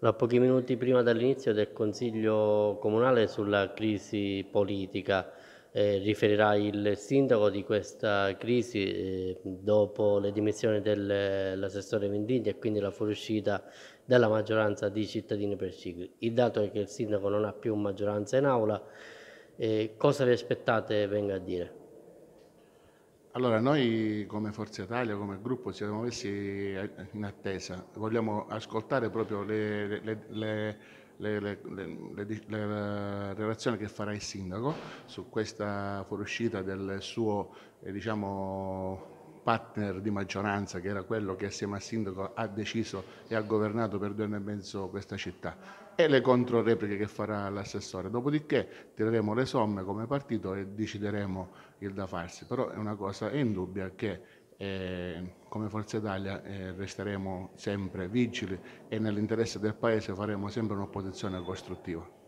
Da pochi minuti prima dall'inizio del Consiglio Comunale sulla crisi politica eh, riferirà il sindaco di questa crisi eh, dopo le dimissioni dell'assessore Vendiglia e quindi la fuoriuscita della maggioranza di cittadini per cicli. Il dato è che il sindaco non ha più maggioranza in aula, eh, cosa vi aspettate venga a dire? Allora, noi come Forza Italia, come gruppo, siamo messi eh, in attesa. Vogliamo ascoltare proprio le, le, le, le relazioni che farà il sindaco su questa fuoriuscita del suo, eh, diciamo, partner di maggioranza, che era quello che assieme al sindaco ha deciso e ha governato per due anni e mezzo questa città e le controrepliche che farà l'assessore. Dopodiché tireremo le somme come partito e decideremo il da farsi. Però è una cosa indubbia che eh, come Forza Italia eh, resteremo sempre vigili e nell'interesse del Paese faremo sempre un'opposizione costruttiva.